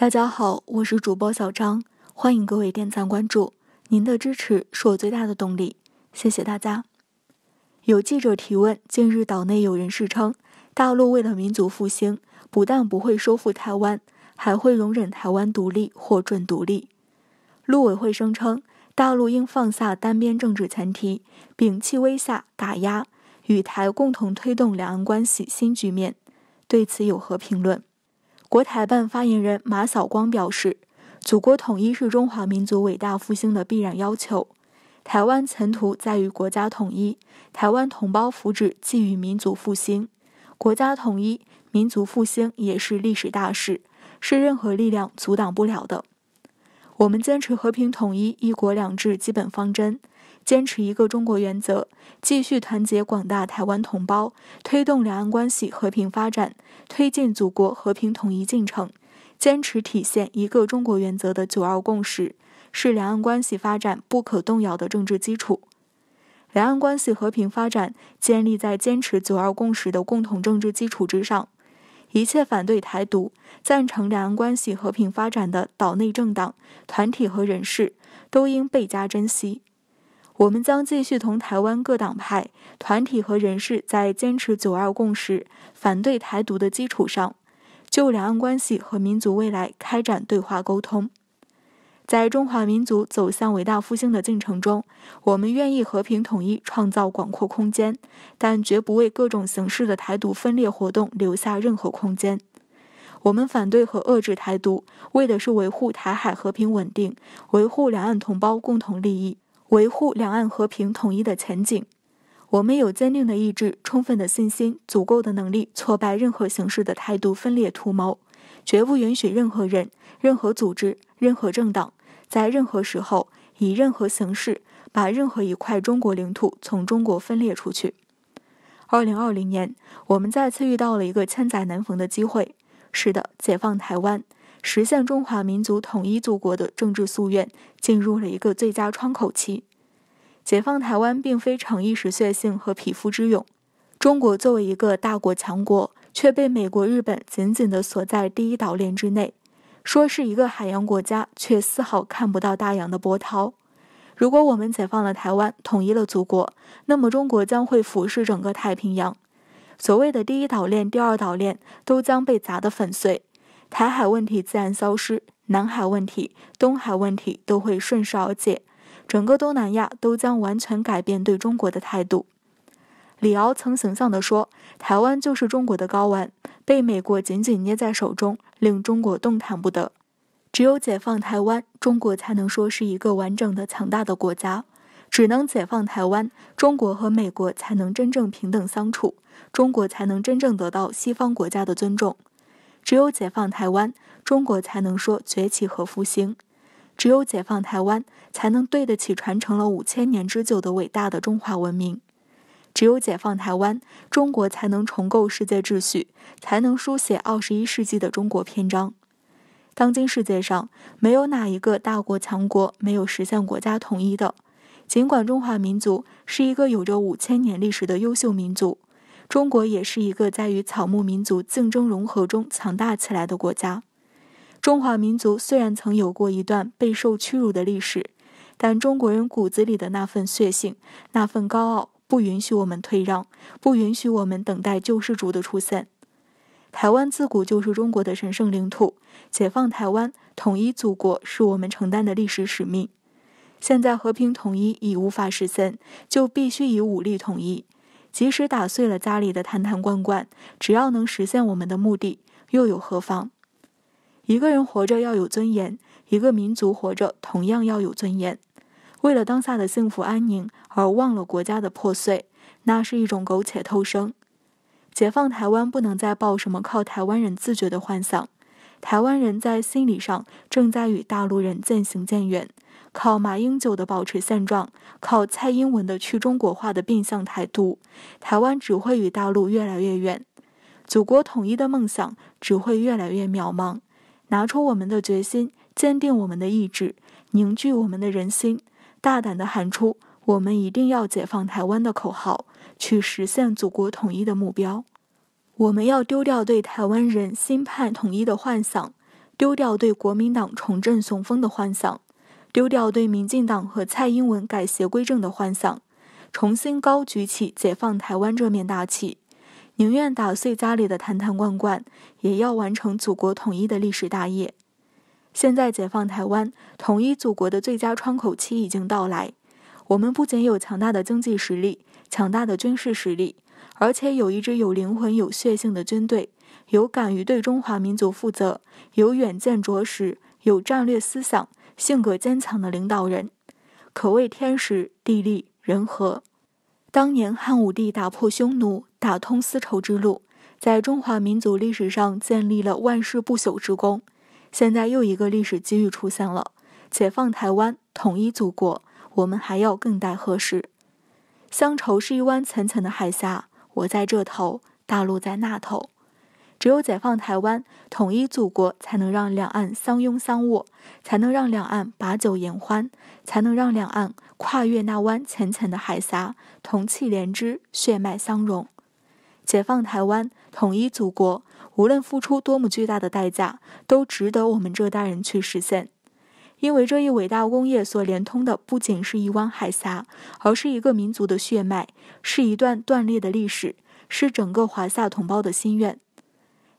大家好，我是主播小张，欢迎各位点赞关注，您的支持是我最大的动力，谢谢大家。有记者提问：近日，岛内有人士称，大陆为了民族复兴，不但不会收复台湾，还会容忍台湾独立或准独立。陆委会声称，大陆应放下单边政治前提，摒弃威吓打压，与台共同推动两岸关系新局面。对此有何评论？国台办发言人马晓光表示：“祖国统一是中华民族伟大复兴的必然要求，台湾前途在于国家统一，台湾同胞福祉寄予民族复兴。国家统一、民族复兴也是历史大事，是任何力量阻挡不了的。”我们坚持和平统一、一国两制基本方针，坚持一个中国原则，继续团结广大台湾同胞，推动两岸关系和平发展，推进祖国和平统一进程。坚持体现一个中国原则的“九二共识”，是两岸关系发展不可动摇的政治基础。两岸关系和平发展，建立在坚持“九二共识”的共同政治基础之上。一切反对台独、赞成两岸关系和平发展的岛内政党、团体和人士，都应倍加珍惜。我们将继续同台湾各党派、团体和人士，在坚持“九二共识”、反对台独的基础上，就两岸关系和民族未来开展对话沟通。在中华民族走向伟大复兴的进程中，我们愿意和平统一，创造广阔空间，但绝不为各种形式的台独分裂活动留下任何空间。我们反对和遏制台独，为的是维护台海和平稳定，维护两岸同胞共同利益，维护两岸和平统一的前景。我们有坚定的意志、充分的信心、足够的能力，挫败任何形式的台独分裂图谋，绝不允许任何人、任何组织、任何政党。在任何时候，以任何形式，把任何一块中国领土从中国分裂出去。二零二零年，我们再次遇到了一个千载难逢的机会。是的，解放台湾，实现中华民族统一祖国的政治夙愿，进入了一个最佳窗口期。解放台湾，并非逞一时血性和匹夫之勇。中国作为一个大国强国，却被美国、日本紧紧的锁在第一岛链之内。说是一个海洋国家，却丝毫看不到大洋的波涛。如果我们解放了台湾，统一了祖国，那么中国将会俯视整个太平洋，所谓的第一岛链、第二岛链都将被砸得粉碎，台海问题自然消失，南海问题、东海问题都会顺势而解，整个东南亚都将完全改变对中国的态度。李敖曾形象地说：“台湾就是中国的睾丸，被美国紧紧捏在手中。”令中国动弹不得，只有解放台湾，中国才能说是一个完整的、强大的国家；只能解放台湾，中国和美国才能真正平等相处，中国才能真正得到西方国家的尊重；只有解放台湾，中国才能说崛起和复兴；只有解放台湾，才能对得起传承了五千年之久的伟大的中华文明。只有解放台湾，中国才能重构世界秩序，才能书写二十一世纪的中国篇章。当今世界上没有哪一个大国强国没有实现国家统一的。尽管中华民族是一个有着五千年历史的优秀民族，中国也是一个在与草木民族竞争融合中强大起来的国家。中华民族虽然曾有过一段备受屈辱的历史，但中国人骨子里的那份血性，那份高傲。不允许我们退让，不允许我们等待救世主的出现。台湾自古就是中国的神圣领土，解放台湾、统一祖国是我们承担的历史使命。现在和平统一已无法实现，就必须以武力统一。即使打碎了家里的坛坛罐罐，只要能实现我们的目的，又有何妨？一个人活着要有尊严，一个民族活着同样要有尊严。为了当下的幸福安宁而忘了国家的破碎，那是一种苟且偷生。解放台湾不能再抱什么靠台湾人自觉的幻想，台湾人在心理上正在与大陆人渐行渐远。靠马英九的保持现状，靠蔡英文的去中国化的变相态度，台湾只会与大陆越来越远，祖国统一的梦想只会越来越渺茫。拿出我们的决心，坚定我们的意志，凝聚我们的人心。大胆地喊出“我们一定要解放台湾”的口号，去实现祖国统一的目标。我们要丢掉对台湾人心盼统一的幻想，丢掉对国民党重振雄风的幻想，丢掉对民进党和蔡英文改邪归正的幻想，重新高举起解放台湾这面大旗，宁愿打碎家里的坛坛罐罐，也要完成祖国统一的历史大业。现在，解放台湾、统一祖国的最佳窗口期已经到来。我们不仅有强大的经济实力、强大的军事实力，而且有一支有灵魂、有血性的军队，有敢于对中华民族负责、有远见卓识、有战略思想、性格坚强的领导人，可谓天时、地利、人和。当年汉武帝打破匈奴，打通丝绸之路，在中华民族历史上建立了万世不朽之功。现在又一个历史机遇出现了，解放台湾，统一祖国，我们还要更待何时？乡愁是一湾浅浅的海峡，我在这头，大陆在那头。只有解放台湾，统一祖国，才能让两岸相拥相握，才能让两岸把酒言欢，才能让两岸跨越那湾浅浅的海峡，同气连枝，血脉相融。解放台湾，统一祖国。无论付出多么巨大的代价，都值得我们这代人去实现，因为这一伟大工业所连通的不仅是一湾海峡，而是一个民族的血脉，是一段断裂的历史，是整个华夏同胞的心愿。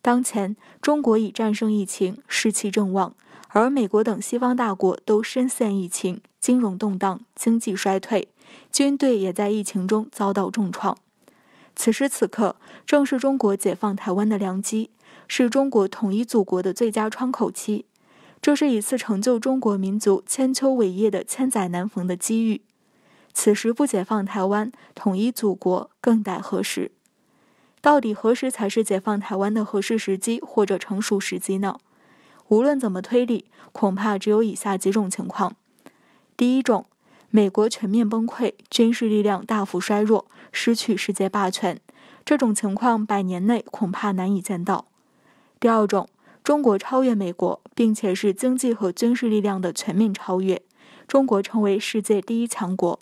当前，中国已战胜疫情，士气正旺，而美国等西方大国都深陷疫情、金融动荡、经济衰退，军队也在疫情中遭到重创。此时此刻，正是中国解放台湾的良机，是中国统一祖国的最佳窗口期。这是一次成就中国民族千秋伟业的千载难逢的机遇。此时不解放台湾，统一祖国更待何时？到底何时才是解放台湾的合适时机或者成熟时机呢？无论怎么推理，恐怕只有以下几种情况：第一种。美国全面崩溃，军事力量大幅衰弱，失去世界霸权，这种情况百年内恐怕难以见到。第二种，中国超越美国，并且是经济和军事力量的全面超越，中国成为世界第一强国。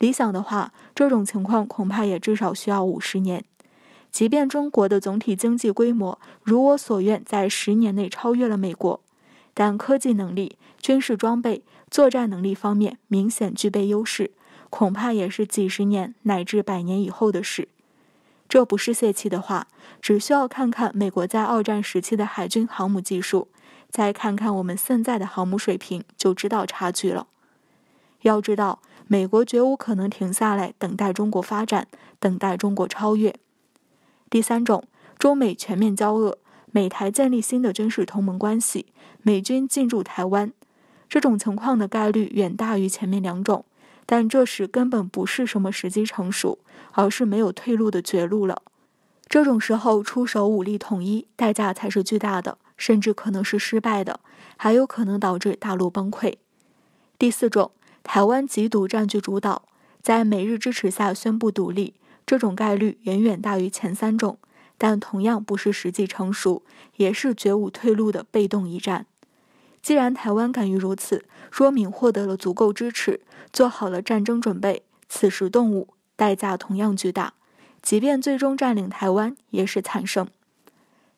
理想的话，这种情况恐怕也至少需要五十年。即便中国的总体经济规模如我所愿在十年内超越了美国，但科技能力、军事装备。作战能力方面明显具备优势，恐怕也是几十年乃至百年以后的事。这不是泄气的话，只需要看看美国在二战时期的海军航母技术，再看看我们现在的航母水平，就知道差距了。要知道，美国绝无可能停下来等待中国发展，等待中国超越。第三种，中美全面交恶，美台建立新的军事同盟关系，美军进驻台湾。这种情况的概率远大于前面两种，但这时根本不是什么时机成熟，而是没有退路的绝路了。这种时候出手武力统一，代价才是巨大的，甚至可能是失败的，还有可能导致大陆崩溃。第四种，台湾极独占据主导，在美日支持下宣布独立，这种概率远远大于前三种，但同样不是时机成熟，也是绝无退路的被动一战。既然台湾敢于如此，说明获得了足够支持，做好了战争准备。此时动武，代价同样巨大，即便最终占领台湾，也是惨胜。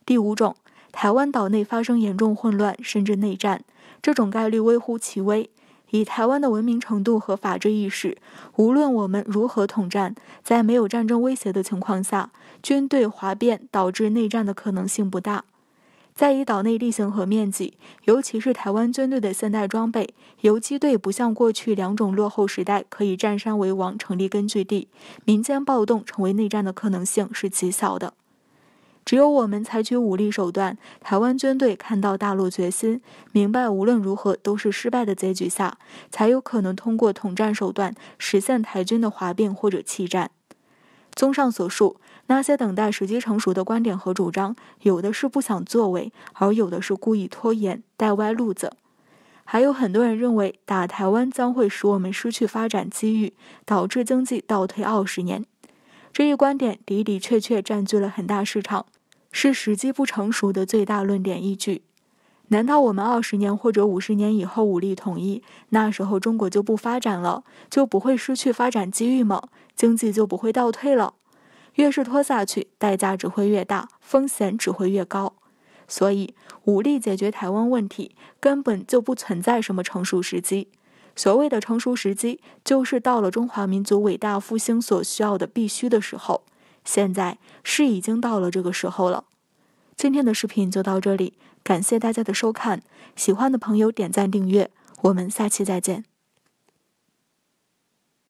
第五种，台湾岛内发生严重混乱甚至内战，这种概率微乎其微。以台湾的文明程度和法治意识，无论我们如何统战，在没有战争威胁的情况下，军队哗变导致内战的可能性不大。在以岛内地形和面积，尤其是台湾军队的现代装备，游击队不像过去两种落后时代可以占山为王、成立根据地，民间暴动成为内战的可能性是极小的。只有我们采取武力手段，台湾军队看到大陆决心，明白无论如何都是失败的结局下，才有可能通过统战手段实现台军的哗变或者弃战。综上所述，那些等待时机成熟的观点和主张，有的是不想作为，而有的是故意拖延、带歪路子。还有很多人认为，打台湾将会使我们失去发展机遇，导致经济倒退二十年。这一观点的的确确占据了很大市场，是时机不成熟的最大论点依据。难道我们二十年或者五十年以后武力统一，那时候中国就不发展了，就不会失去发展机遇吗？经济就不会倒退了？越是拖下去，代价只会越大，风险只会越高。所以，武力解决台湾问题根本就不存在什么成熟时机。所谓的成熟时机，就是到了中华民族伟大复兴所需要的必须的时候。现在是已经到了这个时候了。今天的视频就到这里，感谢大家的收看，喜欢的朋友点赞订阅，我们下期再见。